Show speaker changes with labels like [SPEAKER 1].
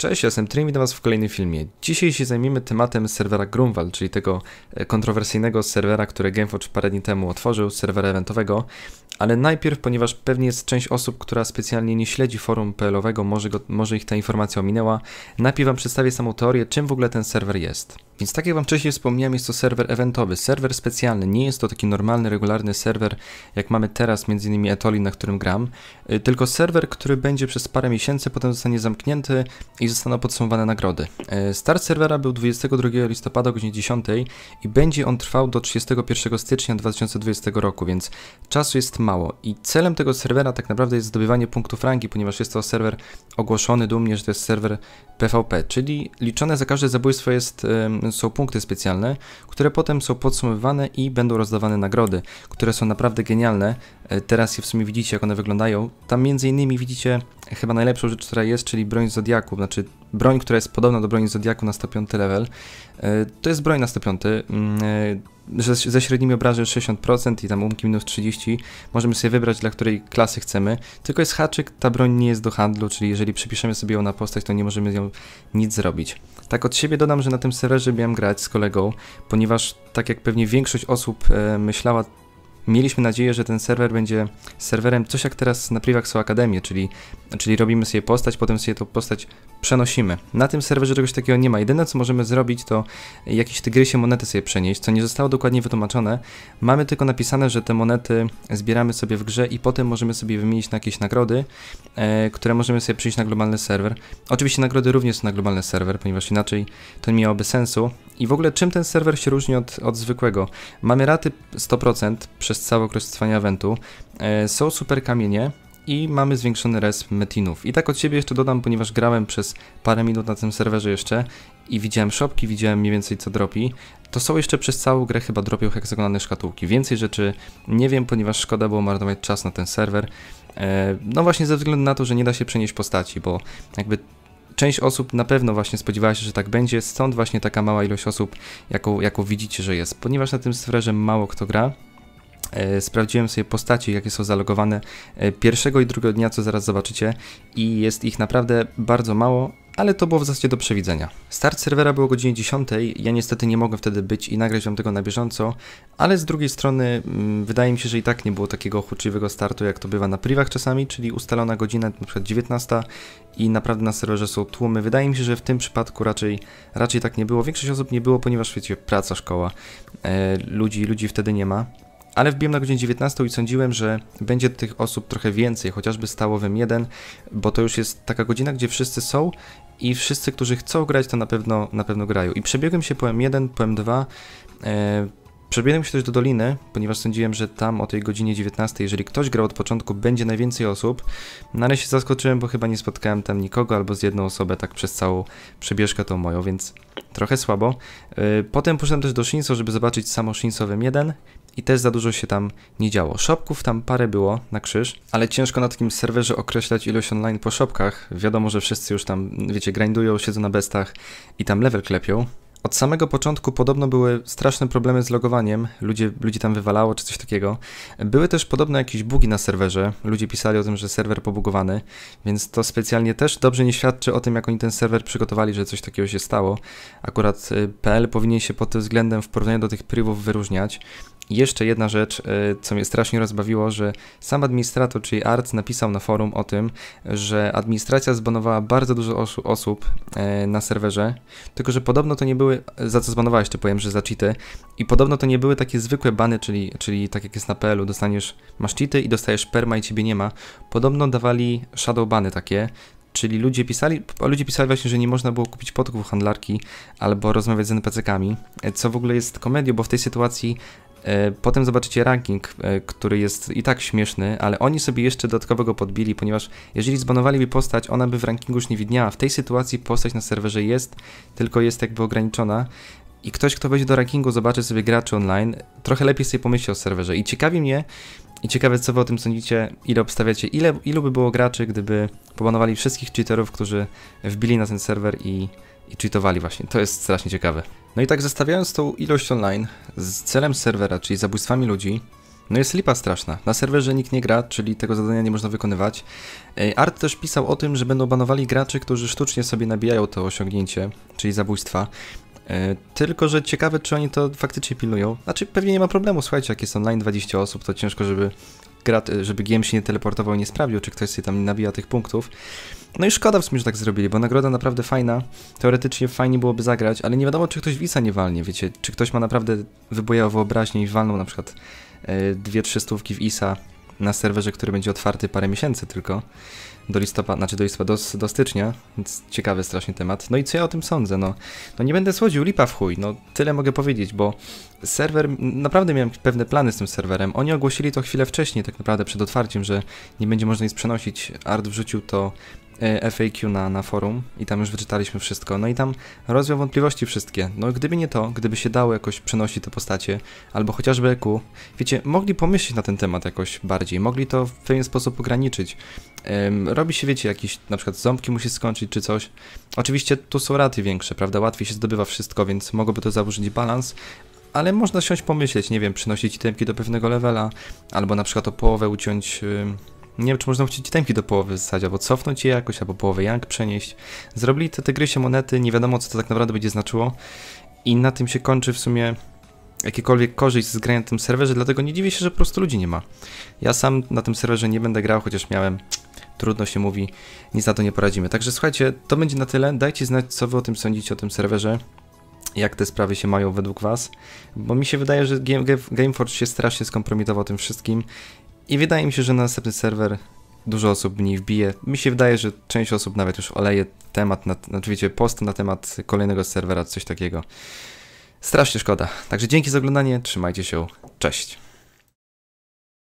[SPEAKER 1] Cześć, jestem Trim i Was w kolejnym filmie. Dzisiaj się zajmiemy tematem serwera Grunwald, czyli tego e, kontrowersyjnego serwera, który GameForge parę dni temu otworzył, serwera eventowego. Ale najpierw, ponieważ pewnie jest część osób, która specjalnie nie śledzi forum PL-owego, może, może ich ta informacja ominęła, najpierw Wam przedstawię samą teorię, czym w ogóle ten serwer jest. Więc tak jak Wam wcześniej wspomniałem, jest to serwer eventowy, serwer specjalny, nie jest to taki normalny, regularny serwer, jak mamy teraz m.in. Etoli, na którym gram, y, tylko serwer, który będzie przez parę miesięcy, potem zostanie zamknięty i zostaną podsumowane nagrody. Y, start serwera był 22 listopada o godzinie 10 i będzie on trwał do 31 stycznia 2020 roku, więc czasu jest mało mało. I celem tego serwera tak naprawdę jest zdobywanie punktów rangi, ponieważ jest to serwer ogłoszony dumnie, że to jest serwer PvP, czyli liczone za każde zabójstwo jest, są punkty specjalne, które potem są podsumowywane i będą rozdawane nagrody, które są naprawdę genialne, E, teraz je w sumie widzicie, jak one wyglądają. Tam między innymi widzicie chyba najlepszą rzecz, która jest, czyli broń Zodiaku, znaczy broń, która jest podobna do broni Zodiaku na 105 level. E, to jest broń na 105, mm, e, ze, ze średnimi obrażeń 60% i tam umki minus 30. Możemy sobie wybrać, dla której klasy chcemy. Tylko jest haczyk, ta broń nie jest do handlu, czyli jeżeli przypiszemy sobie ją na postać, to nie możemy z nią nic zrobić. Tak od siebie dodam, że na tym serwerze miałem grać z kolegą, ponieważ tak jak pewnie większość osób myślała, mieliśmy nadzieję, że ten serwer będzie serwerem coś jak teraz na Privaxo Akademię, czyli, czyli robimy sobie postać, potem sobie tą postać przenosimy. Na tym serwerze czegoś takiego nie ma. Jedyne co możemy zrobić to jakieś tygrysie monety sobie przenieść, co nie zostało dokładnie wytłumaczone. Mamy tylko napisane, że te monety zbieramy sobie w grze i potem możemy sobie wymienić na jakieś nagrody, e, które możemy sobie przyjść na globalny serwer. Oczywiście nagrody również są na globalny serwer, ponieważ inaczej to nie miałoby sensu. I w ogóle czym ten serwer się różni od, od zwykłego? Mamy raty 100% przez przez cały okres trwania eventu, e, są super kamienie i mamy zwiększony res metinów. I tak od siebie jeszcze dodam, ponieważ grałem przez parę minut na tym serwerze jeszcze i widziałem szopki, widziałem mniej więcej co dropi, to są jeszcze przez całą grę chyba dropią heksagonalne szkatułki. Więcej rzeczy nie wiem, ponieważ szkoda było marnować czas na ten serwer. E, no właśnie ze względu na to, że nie da się przenieść postaci, bo jakby część osób na pewno właśnie spodziewała się, że tak będzie, stąd właśnie taka mała ilość osób, jaką, jaką widzicie, że jest, ponieważ na tym serwerze mało kto gra, E, sprawdziłem sobie postaci, jakie są zalogowane e, pierwszego i drugiego dnia, co zaraz zobaczycie, i jest ich naprawdę bardzo mało, ale to było w zasadzie do przewidzenia. Start serwera było o godzinie 10, ja niestety nie mogłem wtedy być i nagrać wam tego na bieżąco, ale z drugiej strony mm, wydaje mi się, że i tak nie było takiego huczliwego startu, jak to bywa na privach czasami, czyli ustalona godzina np. 19 i naprawdę na serwerze są tłumy. Wydaje mi się, że w tym przypadku raczej, raczej tak nie było. Większość osób nie było, ponieważ wiecie, praca, szkoła, e, ludzi, ludzi wtedy nie ma ale wbiłem na godzinę 19 i sądziłem, że będzie tych osób trochę więcej, chociażby stałowym jeden, bo to już jest taka godzina, gdzie wszyscy są i wszyscy, którzy chcą grać, to na pewno, na pewno grają. I przebiegłem się po M1, po M2, Przebiegłem się też do Doliny, ponieważ sądziłem, że tam o tej godzinie 19, jeżeli ktoś grał od początku, będzie najwięcej osób. No się zaskoczyłem, bo chyba nie spotkałem tam nikogo albo z jedną osobę tak przez całą przebieżkę tą moją, więc trochę słabo. Y, potem poszedłem też do Shinso, żeby zobaczyć samo Shinso 1 i też za dużo się tam nie działo. Shopków tam parę było na krzyż, ale ciężko na takim serwerze określać ilość online po shopkach. Wiadomo, że wszyscy już tam, wiecie, grindują, siedzą na bestach i tam level klepią, od samego początku podobno były straszne problemy z logowaniem, ludzie, ludzi tam wywalało czy coś takiego. Były też podobno jakieś bugi na serwerze, ludzie pisali o tym, że serwer pobugowany, więc to specjalnie też dobrze nie świadczy o tym, jak oni ten serwer przygotowali, że coś takiego się stało. Akurat y, PL powinien się pod tym względem w porównaniu do tych prywów wyróżniać. I jeszcze jedna rzecz, y, co mnie strasznie rozbawiło, że sam administrator, czyli Art, napisał na forum o tym, że administracja zbonowała bardzo dużo osób e, na serwerze, tylko że podobno to nie były były, za co zbanowałeś ty powiem, że za cheaty i podobno to nie były takie zwykłe bany, czyli, czyli tak jak jest na PL-u, dostaniesz, masz cheaty i dostajesz perma i ciebie nie ma. Podobno dawali shadow bany takie, czyli ludzie pisali, ludzie pisali właśnie, że nie można było kupić podków handlarki albo rozmawiać z NPC-kami, e, co w ogóle jest komedią, bo w tej sytuacji E, potem zobaczycie ranking, e, który jest i tak śmieszny, ale oni sobie jeszcze dodatkowego podbili, ponieważ jeżeli zbanowaliby postać, ona by w rankingu już nie widniała. W tej sytuacji postać na serwerze jest, tylko jest jakby ograniczona. I ktoś, kto wejdzie do rankingu, zobaczy sobie graczy online, trochę lepiej sobie pomyśli o serwerze. I ciekawi mnie, i ciekawe co wy o tym sądzicie, ile obstawiacie, ile, ilu by było graczy, gdyby pobanowali wszystkich cheaterów, którzy wbili na ten serwer i i cheatowali właśnie. To jest strasznie ciekawe. No i tak zestawiając tą ilość online z celem serwera, czyli zabójstwami ludzi, no jest lipa straszna. Na serwerze nikt nie gra, czyli tego zadania nie można wykonywać. Art też pisał o tym, że będą banowali graczy, którzy sztucznie sobie nabijają to osiągnięcie, czyli zabójstwa. E, tylko, że ciekawe, czy oni to faktycznie pilnują. Znaczy, pewnie nie ma problemu, słuchajcie, jak jest online 20 osób, to ciężko, żeby gra, e, żeby GM się nie teleportował i nie sprawdził, czy ktoś sobie tam nabija tych punktów. No i szkoda w sumie, że tak zrobili, bo nagroda naprawdę fajna, teoretycznie fajnie byłoby zagrać, ale nie wiadomo, czy ktoś Wisa nie walnie, wiecie, czy ktoś ma naprawdę wybojowe wyobraźnię i walną na przykład e, dwie trzystówki w Isa na serwerze, który będzie otwarty parę miesięcy tylko. Do listopada, znaczy do listopada, do, do stycznia, więc ciekawy strasznie temat. No i co ja o tym sądzę? No, no nie będę słodził, lipa w chuj, no tyle mogę powiedzieć, bo serwer, naprawdę miałem pewne plany z tym serwerem. Oni ogłosili to chwilę wcześniej, tak naprawdę przed otwarciem, że nie będzie można nic przenosić. Art wrzucił to E, FAQ na, na forum i tam już wyczytaliśmy wszystko. No i tam rozwiał wątpliwości wszystkie. No gdyby nie to, gdyby się dało jakoś przenosić te postacie, albo chociażby EQ, wiecie, mogli pomyśleć na ten temat jakoś bardziej, mogli to w pewien sposób ograniczyć. Ym, robi się, wiecie, jakieś na przykład ząbki musi skończyć czy coś. Oczywiście tu są raty większe, prawda? Łatwiej się zdobywa wszystko, więc mogłoby to założyć balans, ale można siąść pomyśleć, nie wiem, przynosić itemki do pewnego levela, albo na przykład o połowę uciąć nie wiem, czy można chcieć temki do połowy zasadzić, albo cofnąć je jakoś, albo połowę jank przenieść. Zrobili te tygrysie monety, nie wiadomo co to tak naprawdę będzie znaczyło i na tym się kończy w sumie jakiekolwiek korzyść z grania na tym serwerze, dlatego nie dziwię się, że po prostu ludzi nie ma. Ja sam na tym serwerze nie będę grał, chociaż miałem, trudno się mówi, nic na to nie poradzimy. Także słuchajcie, to będzie na tyle, dajcie znać co wy o tym sądzicie, o tym serwerze, jak te sprawy się mają według Was, bo mi się wydaje, że Gameforge się strasznie skompromitował tym wszystkim i wydaje mi się, że na następny serwer dużo osób w wbije. Mi się wydaje, że część osób nawet już oleje temat, na, znaczy post na temat kolejnego serwera, coś takiego. Strasznie szkoda. Także dzięki za oglądanie, trzymajcie się, cześć.